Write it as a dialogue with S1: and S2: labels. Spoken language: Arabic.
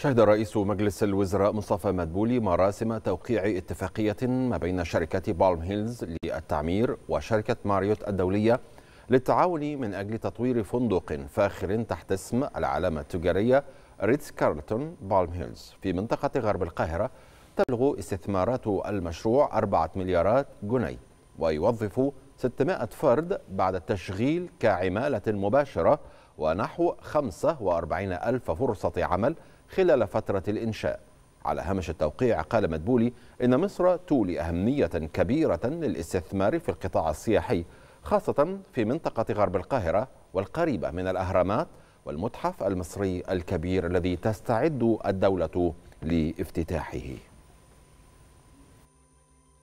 S1: شهد رئيس مجلس الوزراء مصطفى مدبولي مراسم توقيع اتفاقية ما بين شركة بالم هيلز للتعمير وشركة ماريوت الدولية للتعاون من أجل تطوير فندق فاخر تحت اسم العلامة التجارية ريتز كارلتون بالم هيلز في منطقة غرب القاهرة تبلغ استثمارات المشروع 4 مليارات جنيه ويوظف 600 فرد بعد التشغيل كعمالة مباشرة ونحو 45 ألف فرصة عمل خلال فترة الإنشاء على هامش التوقيع قال مدبولي إن مصر تولي أهمية كبيرة للاستثمار في القطاع السياحي خاصة في منطقة غرب القاهرة والقريبة من الأهرامات والمتحف المصري الكبير الذي تستعد الدولة لافتتاحه